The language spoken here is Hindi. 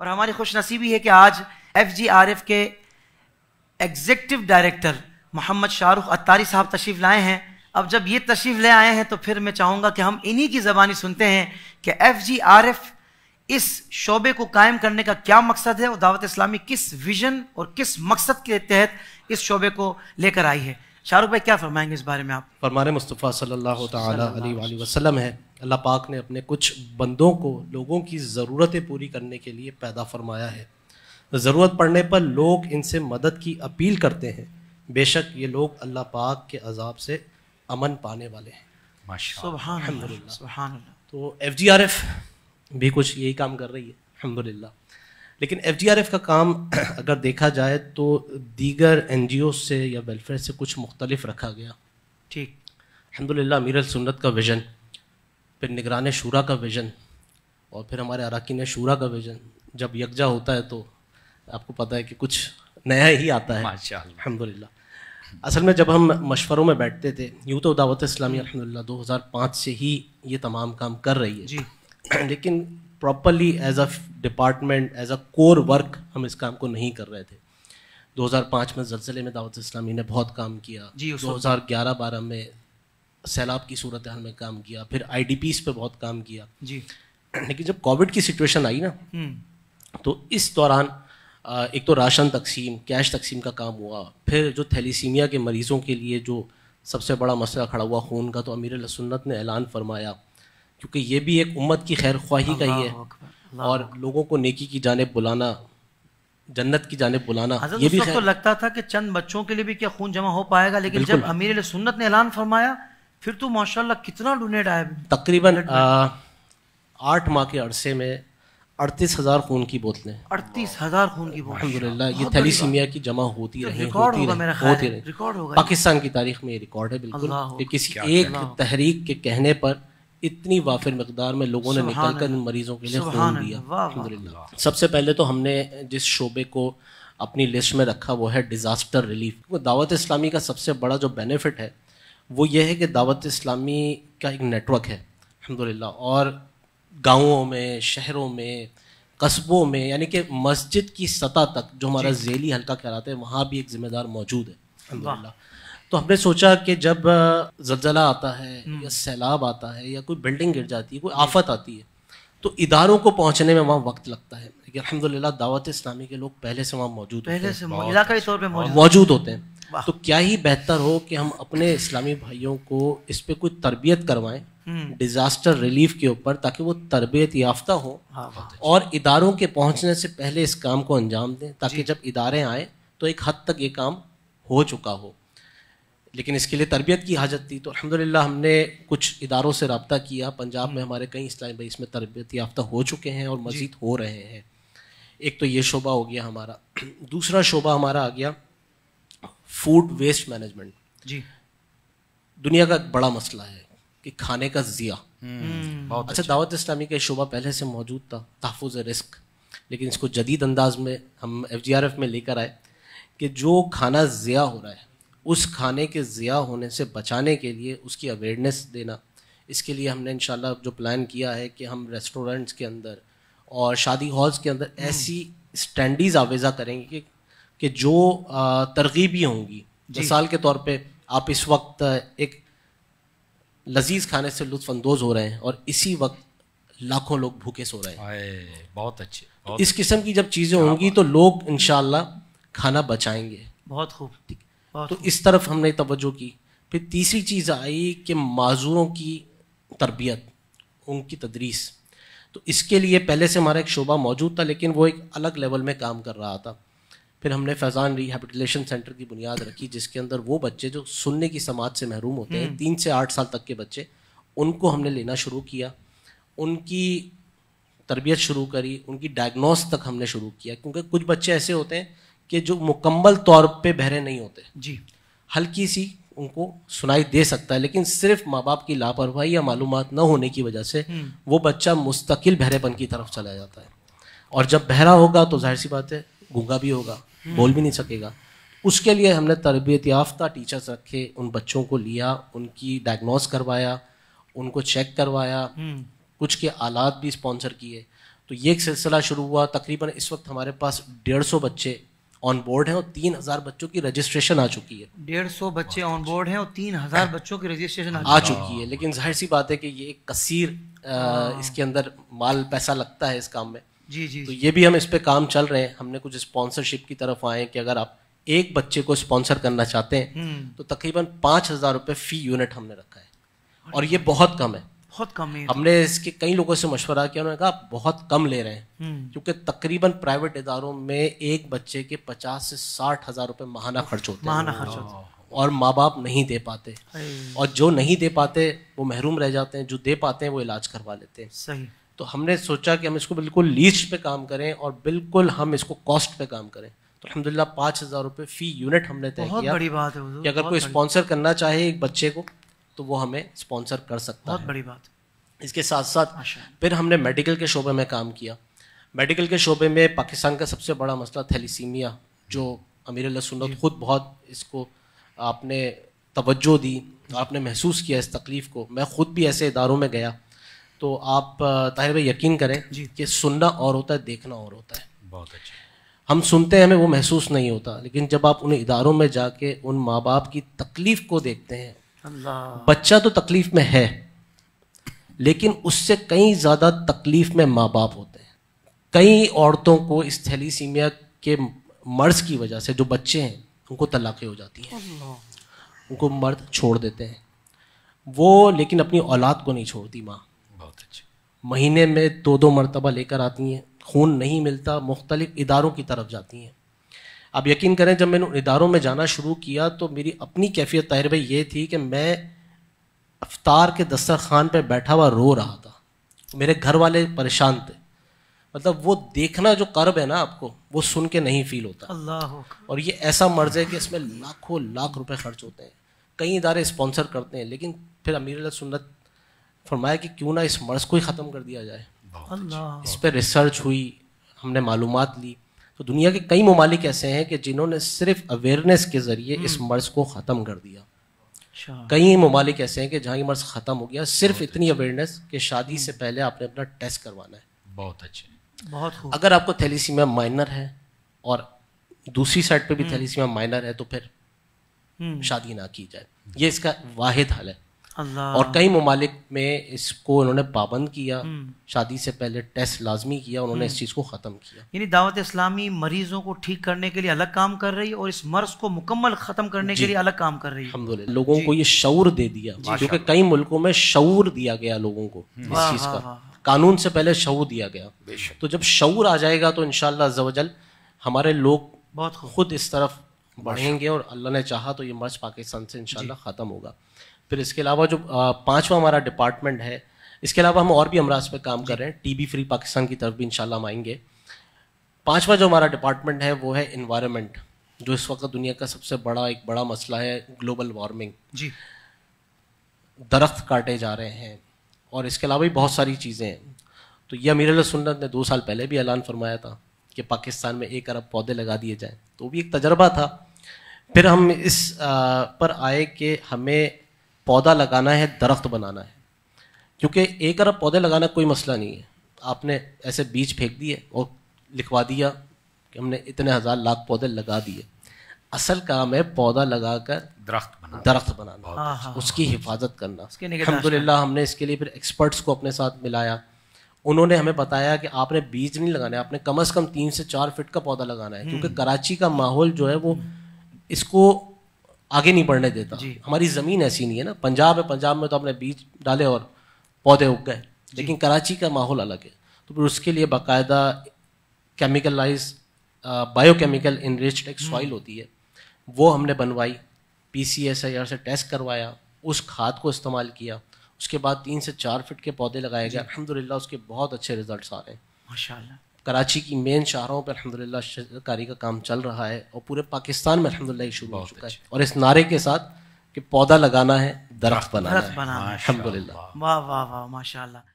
और हमारी खुशनसीबी है कि आज एफ जी आर एफ के एग्जेक्टिव डायरेक्टर मोहम्मद शाहरुख अतारी साहब तशरीफ़ लाए हैं अब जब ये तशरीफ़ ले आए हैं तो फिर मैं चाहूँगा कि हम इन्हीं की ज़बानी सुनते हैं कि एफ जी आर एफ इस शोबे को कायम करने का क्या मकसद है और दावत इस्लामी किस विजन और किस मकसद के तहत इस शोबे को लेकर आई है शाहरुख भाई क्या फरमाएंगे इस बारे में आप फरमान मुस्तफ़ा सल्लल्लाहु अलैहि वसल्लम है अल्लाह पाक ने अपने कुछ बंदों को लोगों की ज़रूरतें पूरी करने के लिए पैदा फरमाया है ज़रूरत पड़ने पर लोग इनसे मदद की अपील करते हैं बेशक ये लोग अल्लाह पाक के अजाब से अमन पाने वाले हैं तो एफ जी आर एफ़ भी कुछ यही काम कर रही है अलहमदिल्ला लेकिन एफ जी आर एफ़ का काम अगर देखा जाए तो दीगर एन जी ओ से या वेलफेयर से कुछ मुख्तलिफ रखा गया ठीक अलहमदिल्ला अमीर सुन्नत का विजन फिर निगरान शूरा का विज़न और फिर हमारे अरकान शूरा का विज़न जब यकजा होता है तो आपको पता है कि कुछ नया ही आता है अलहमदिल्ला असल में जब हम मशवरों में बैठते थे यूँ तो दावत इस्लामी अलहमदिल्ला 2005 से ही ये तमाम काम कर रही है जी लेकिन properly as a department as a core work हम इस काम को नहीं कर रहे थे 2005 में जलसले में दावत इस्लामी ने बहुत काम किया जी 2011-12 में सैलाब की सूरत हाल में काम किया फिर आई डी पर बहुत काम किया जी लेकिन जब कोविड की सिचुएशन आई ना हम्म। तो इस दौरान एक तो राशन तकसीम कैश तकसीम का काम हुआ फिर जो थैलीसीमिया के मरीज़ों के लिए जो सबसे बड़ा मसला खड़ा हुआ खून का तो अमीर सुन्नत ने ऐलान फरमाया क्योंकि ये भी एक उम्मत की खैर ख्वाही का ही है और लोगों को नेकी की जानब बुलाना जन्नत की जानब बुलाना ये भी तो लगता था कि चंद बच्चों के लिए भी क्या खून जमा हो पाएगा लेकिन जब अमीर सुन्नत ने ऐलान फरमाया फिर तो माशाल्लाह कितना डोनेट आया तकरीबन आठ माह के अरसे में अड़तीस हज़ार खून की बोतलें अड़तीस हज़ार खून की बोतल ये थैलीसीमिया की जमा होती तो रही रिकॉर्ड होती रही रिकॉर्ड होगा पाकिस्तान की तारीख में ये रिकॉर्ड है बिल्कुल कि किसी एक तहरीक के कहने पर इतनी वाफिर मकदार में लोगों ने निकल कर मरीजों के लिए खून दिया सबसे पहले तो हमने जिस शोबे को अपनी लिस्ट में रखा वो है डिज़ास्टर रिलीफ दावत इस्लामी का सबसे बड़ा जो बेनिफिट है वो ये है कि दावत इस्लामी का एक नेटवर्क है अलहमदिल्ला और गाँवों में शहरों में कस्बों में यानी कि मस्जिद की सतह तक जो हमारा जेली हल्का कहलाते हैं वहाँ भी एक ज़िम्मेदार मौजूद है अलहमदिल्ला तो हमने सोचा कि जब जलजला आता है हम्म। या सैलाब आता है या कोई बिल्डिंग गिर जाती है कोई आफत आती है तो इदारों को पहुंचने में वहाँ वक्त लगता है लेकिन अलहमदिल्ला दावत इस्लामी के लोग पहले से वहाँ मौजूद पहले से तौर पर हाँ, मौजूद होते हैं तो क्या ही बेहतर हो कि हम अपने इस्लामी भाइयों को इस पे कोई तरबियत करवाएं डिजास्टर हम्म। रिलीफ के ऊपर ताकि वो तरबियत याफ्ता हो हाँ, और इदारों के पहुंचने से पहले इस काम को अंजाम दें ताकि जब इदारे आए तो एक हद तक ये काम हो चुका हो लेकिन इसके लिए तरबियत की हाजत थी तो अलहमदिल्ला हमने कुछ इदारों से रबता किया पंजाब में हम्म। हमारे कई इस्लामी भाई इसमें तरबियत याफ्ता हो चुके हैं और मज़ीद हो रहे हैं एक तो ये शोबा हो गया हमारा दूसरा शोबा हमारा आ गया फूड वेस्ट मैनेजमेंट जी दुनिया का एक बड़ा मसला है कि खाने का जिया हम्म, अच्छा, अच्छा दावत इस्लामी का शोबा पहले से मौजूद था तहफ़ रिस्क लेकिन इसको जदीद अंदाज में हम एफ में लेकर आए कि जो खाना ज़िया हो रहा है उस खाने के ज़िया होने से बचाने के लिए उसकी अवेयरनेस देना इसके लिए हमने इन जो प्लान किया है कि हम रेस्टोरेंट्स के अंदर और शादी हॉल्स के अंदर हम्म। ऐसी स्टैंडीज आवेज़ा करेंगे कि कि जो तरगीबी होंगी मिसाल के तौर पे आप इस वक्त एक लजीज खाने से लुफानंदोज हो रहे हैं और इसी वक्त लाखों लोग भूखे सो रहे हैं बहुत अच्छे बहुत इस किस्म की जब चीज़ें होंगी तो लोग इन खाना बचाएंगे बहुत खूब तो इस तरफ हमने तवज्जो की फिर तीसरी चीज़ आई कि माजूरों की तरबियत उनकी तदरीस तो इसके लिए पहले से हमारा एक शोबा मौजूद था लेकिन वो एक अलग लेवल में काम कर रहा था फिर हमने फैज़ान रिहेबिटेशन सेंटर की बुनियाद रखी जिसके अंदर वो बच्चे जो सुनने की समाज से महरूम होते हैं हम्म। तीन से आठ साल तक के बच्चे उनको हमने लेना शुरू किया उनकी तरबियत शुरू करी उनकी डायग्नोस तक हमने शुरू किया क्योंकि कुछ बच्चे ऐसे होते हैं कि जो मुकम्मल तौर पे बहरे नहीं होते जी हल्की सी उनको सुनाई दे सकता है लेकिन सिर्फ माँ बाप की लापरवाही या मालूम न होने की वजह से हम्म। वो बच्चा मुस्तकिल बहरेपन की तरफ चला जाता है और जब बहरा होगा तो जाहिर सी बात है गूंगा भी होगा बोल भी नहीं सकेगा उसके लिए हमने तरबियत याफ्ता टीचर्स रखे उन बच्चों को लिया उनकी डायग्नोस करवाया उनको चेक करवाया हम्म। कुछ के आलात भी स्पॉन्सर किए तो ये एक सिलसिला शुरू हुआ तकरीबन इस वक्त हमारे पास डेढ़ सौ बच्चे ऑन बोर्ड हैं और तीन हज़ार बच्चों की रजिस्ट्रेशन आ चुकी है डेढ़ सौ बच्चे ऑन बोर्ड हैं और तीन हज़ार हाँ। बच्चों की रजिस्ट्रेशन आ, आ चुकी है लेकिन जाहिर सी बात है कि ये एक कसीर हाँ। इसके अंदर माल पैसा लगता है इस काम में जी जी तो ये भी हम इस पर काम चल रहे हैं हमने कुछ स्पॉन्सरशिप की तरफ आए कि अगर आप एक बच्चे को स्पॉन्सर करना चाहते हैं हम्म। तो तकरीबन पांच हज़ार रुपए फ़ी यूनिट हमने रखा है अच्छा। और ये बहुत कम है बहुत कम है हमने इसके कई लोगों से मशवरा किया उन्होंने कहा बहुत कम ले रहे हैं हम्म। क्योंकि तकरीबन प्राइवेट इदारों में एक बच्चे के पचास से साठ हज़ार रुपए माहाना खर्च होते हैं माहाना खर्च होते और माँ बाप नहीं दे पाते और जो नहीं दे पाते वो महरूम रह जाते हैं जो दे पाते हैं वो इलाज करवा लेते हैं सही तो हमने सोचा कि हम इसको बिल्कुल लीस्ट पे काम करें और बिल्कुल हम इसको कॉस्ट पे काम करें तो अलहमदिल्ला पाँच हज़ार रुपये फ़ी यूनिट हमने तय किया बड़ी बात है कि अगर कोई स्पॉन्सर करना चाहे एक बच्चे को तो वो हमें स्पॉन्सर कर सकता बहुत है बड़ी बात इसके साथ साथ फिर हमने मेडिकल के शोबे में काम किया मेडिकल के शोबे में पाकिस्तान का सबसे बड़ा मसला थैलीसीमिया जो अमीर सुन्नत ख़ुद बहुत इसको आपने तवज्जो दी आपने महसूस किया इस तकलीफ़ को मैं ख़ुद भी ऐसे इदारों में गया तो आप ताहिर भाई यकीन करें कि सुनना और होता है देखना और होता है बहुत अच्छा हम सुनते हैं हमें वो महसूस नहीं होता लेकिन जब आप उन इदारों में जाके उन माँ बाप की तकलीफ को देखते हैं बच्चा तो तकलीफ में है लेकिन उससे कई ज़्यादा तकलीफ में माँ बाप होते हैं कई औरतों को इस थैलीसीमिया के मर्ज की वजह से जो बच्चे हैं उनको तलाक़ें हो जाती हैं उनको मर्द छोड़ देते हैं वो लेकिन अपनी औलाद को नहीं छोड़ती माँ महीने में दो दो मरतबा लेकर आती हैं खून नहीं मिलता मुख्तलिफ इदारों की तरफ जाती हैं आप यकीन करें जब मैंने उन इदारों में जाना शुरू किया तो मेरी अपनी कैफियत ताहिर भाई ये थी कि मैं अफ्तार के दस्तर खान पर बैठा हुआ रो रहा था मेरे घर वाले परेशान थे मतलब वो देखना जो कर्ब है ना आपको वो सुन के नहीं फील होता अल्लाह और ये ऐसा मर्ज है कि इसमें लाखों लाख रुपए खर्च होते हैं कई इदारे स्पॉन्सर करते हैं लेकिन फिर अमीर सुन्नत फरमाया कि क्यों ना इस मर्ज को ही ख़त्म कर दिया जाए इस पर रिसर्च हुई हमने मालूम ली तो दुनिया के कई ममालिक ऐसे हैं कि जिन्होंने सिर्फ अवेयरनेस के ज़रिए इस हम्म। मर्ज को ख़त्म कर दिया अच्छा। कई ममालिक ऐसे हैं कि जहाँ ये मर्ज ख़त्म हो गया सिर्फ इतनी अवेयरनेस कि शादी हम्म। से पहले आपने अपना टेस्ट करवाना है बहुत अच्छे बहुत अगर आपको थैलीसीमिया माइनर है और दूसरी साइड पे भी थैलीसीमा हम्म। माइनर है तो फिर शादी ना की जाए ये इसका वाहिद हल है और कई ममालिक में इसको उन्होंने पाबंद किया हम्म। शादी से पहले टेस्ट लाजमी किया उन्होंने हम्म। इस चीज़ को ख़त्म किया यानी दावत इस्लामी मरीजों को ठीक करने के लिए अलग काम कर रही है और इस मर्ज को मुकम्मल ख़त्म करने के लिए अलग काम कर रही है लोगों को ये शौर दे दिया क्योंकि कई मुल्कों में शौर दिया गया लोगों को इस चीज़ का कानून से पहले शौर दिया गया तो जब शऊर आ जाएगा तो इन हमारे लोग बहुत खुद इस तरफ बढ़ेंगे और अल्लाह ने चाहा तो ये मर्ज पाकिस्तान से इनशाला ख़त्म होगा फिर इसके अलावा जो पाँचवा हमारा डिपार्टमेंट है इसके अलावा हम और भी अमराज पर काम कर रहे हैं टीबी फ्री पाकिस्तान की तरफ भी इन हम आएंगे पाँचवा जो हमारा डिपार्टमेंट है वो है इन्वायरमेंट जो इस वक्त दुनिया का सबसे बड़ा एक बड़ा मसला है ग्लोबल वार्मिंग जी दरख्त काटे जा रहे हैं और इसके अलावा भी बहुत सारी चीज़ें हैं तो यह अमीर सुन्नत ने दो साल पहले भी ऐलान फरमाया था कि पाकिस्तान में एक अरब पौधे लगा दिए जाएँ तो भी एक तजर्बा था फिर हम इस पर आए कि हमें पौधा लगाना है दरख्त बनाना है क्योंकि एक अरब पौधे लगाना कोई मसला नहीं है आपने ऐसे बीज फेंक दिए और लिखवा दिया कि हमने इतने हज़ार लाख पौधे लगा दिए असल काम है पौधा लगाकर दरख्त बना दरख्त बनाना अच्छा। उसकी हिफाजत करना अलहमदिल्ला हमने इसके लिए फिर एक्सपर्ट्स को अपने साथ मिलाया उन्होंने हमें बताया कि आपने बीज नहीं लगाना है आपने कम से कम तीन से चार फिट का पौधा लगाना है क्योंकि हम्म। कराची का माहौल जो है वो इसको आगे नहीं बढ़ने देता हमारी ज़मीन ऐसी नहीं है ना पंजाब है पंजाब में तो आपने बीज डाले और पौधे उग गए लेकिन कराची का माहौल अलग है तो फिर उसके लिए बाकायदा केमिकलाइज बायोकेमिकल इनरिच्ड एक सॉइल हम्म। होती है वो हमने बनवाई P C S I R से टेस्ट करवाया उस खाद को इस्तेमाल किया उसके बाद तीन से चार फिट के पौधे लगाए गए अलहमदिल्ला उसके बहुत अच्छे रिजल्ट आ रहे हैं माशाल्लाह कराची की मेन शाहरों पर अलहमदिल्ला कारी का काम चल रहा है और पूरे पाकिस्तान में अलहमदिल्ला शुरू हो चुका है अच्छा। और इस नारे के साथ कि पौधा लगाना है दरख्त बनाना है अलहमदिल्ला वाह वाह वाह माशा